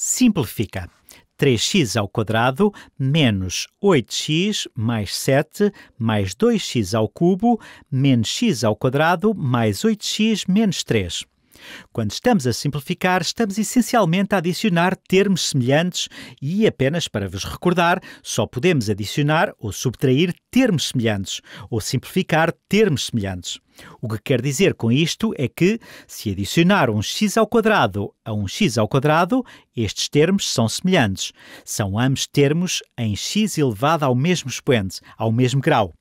Simplifica. 3x ao quadrado menos 8x mais 7 mais 2x ao cubo menos x ao quadrado mais 8x menos 3. Quando estamos a simplificar, estamos essencialmente a adicionar termos semelhantes e, apenas para vos recordar, só podemos adicionar ou subtrair termos semelhantes ou simplificar termos semelhantes. O que quer dizer com isto é que, se adicionar um x ao quadrado a um x ao quadrado, estes termos são semelhantes. São ambos termos em x elevado ao mesmo expoente, ao mesmo grau.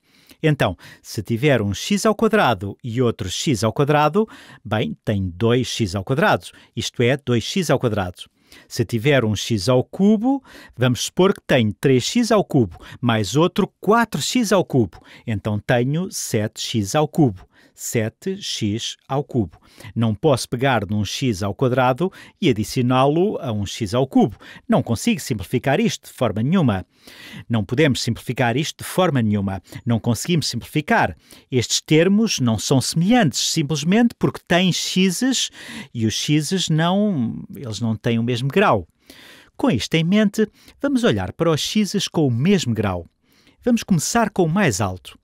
Então, se tiver um x ao quadrado e outro x ao quadrado, bem, tem 2x ao quadrado, isto é, 2x ao quadrado. Se tiver um x ao cubo, vamos supor que tenho 3x ao cubo mais outro 4x ao cubo, então tenho 7x ao cubo. 7x ao cubo. Não posso pegar num x ao quadrado e adicioná-lo a um x ao cubo. Não consigo simplificar isto de forma nenhuma. Não podemos simplificar isto de forma nenhuma. Não conseguimos simplificar. Estes termos não são semelhantes, simplesmente porque têm x's e os x's não, eles não têm o mesmo grau. Com isto em mente, vamos olhar para os x's com o mesmo grau. Vamos começar com o mais alto.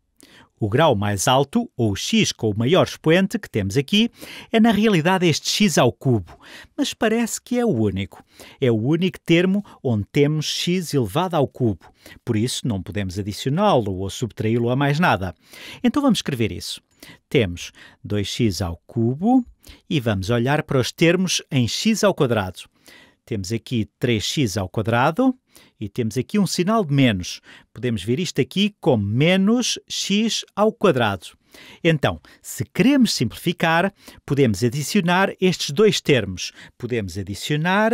O grau mais alto, ou x com o maior expoente que temos aqui, é na realidade este x ao cubo, mas parece que é o único. É o único termo onde temos x elevado ao cubo, por isso não podemos adicioná-lo ou subtraí-lo a mais nada. Então vamos escrever isso. Temos 2x ao cubo e vamos olhar para os termos em x ao quadrado. Temos aqui 3x ao quadrado e temos aqui um sinal de menos. Podemos ver isto aqui como menos x ao quadrado. Então, se queremos simplificar, podemos adicionar estes dois termos. Podemos adicionar,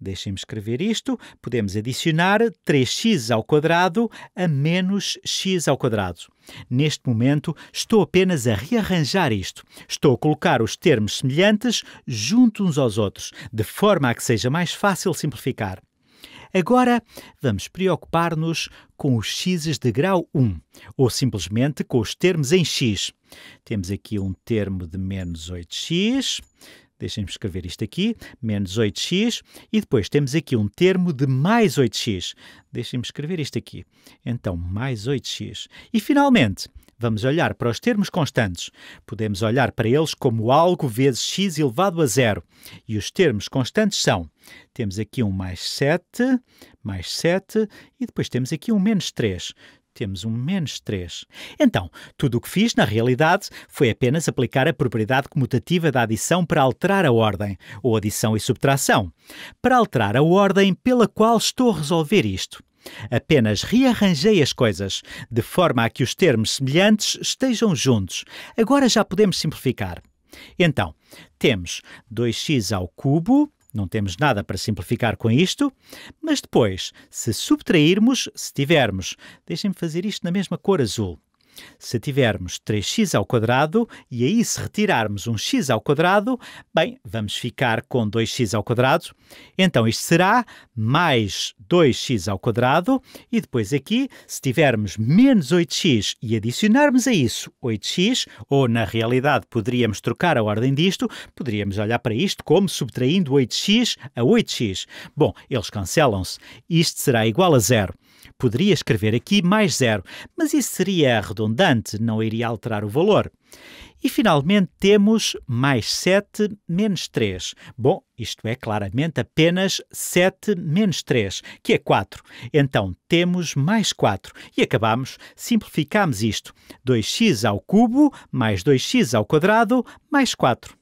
deixem-me escrever isto, podemos adicionar 3x ao quadrado a menos x ao quadrado. Neste momento, estou apenas a rearranjar isto. Estou a colocar os termos semelhantes junto uns aos outros, de forma a que seja mais fácil simplificar. Agora vamos preocupar-nos com os x's de grau 1, ou simplesmente com os termos em x. Temos aqui um termo de menos 8x, deixem-me escrever isto aqui, menos 8x, e depois temos aqui um termo de mais 8x. Deixem-me escrever isto aqui. Então, mais 8x. E finalmente, Vamos olhar para os termos constantes. Podemos olhar para eles como algo vezes x elevado a zero. E os termos constantes são: temos aqui um mais 7, mais 7, e depois temos aqui um menos 3 temos um menos 3. Então, tudo o que fiz, na realidade, foi apenas aplicar a propriedade comutativa da adição para alterar a ordem, ou adição e subtração, para alterar a ordem pela qual estou a resolver isto. Apenas rearranjei as coisas, de forma a que os termos semelhantes estejam juntos. Agora já podemos simplificar. Então, temos 2x ao cubo, não temos nada para simplificar com isto, mas depois, se subtrairmos, se tivermos, deixem-me fazer isto na mesma cor azul. Se tivermos 3x ao quadrado e aí se retirarmos um x ao quadrado, bem, vamos ficar com 2x ao quadrado. Então isto será mais 2x ao quadrado e depois aqui, se tivermos menos 8x e adicionarmos a isso 8x, ou na realidade poderíamos trocar a ordem disto, poderíamos olhar para isto como subtraindo 8x a 8x. Bom, eles cancelam-se. Isto será igual a zero. Poderia escrever aqui mais zero, mas isso seria redundante, não iria alterar o valor. E finalmente temos mais 7 menos 3. Bom, isto é claramente apenas 7 menos 3, que é 4. Então temos mais 4 e acabamos, simplificamos isto. 2x ao cubo mais 2x ao quadrado mais 4.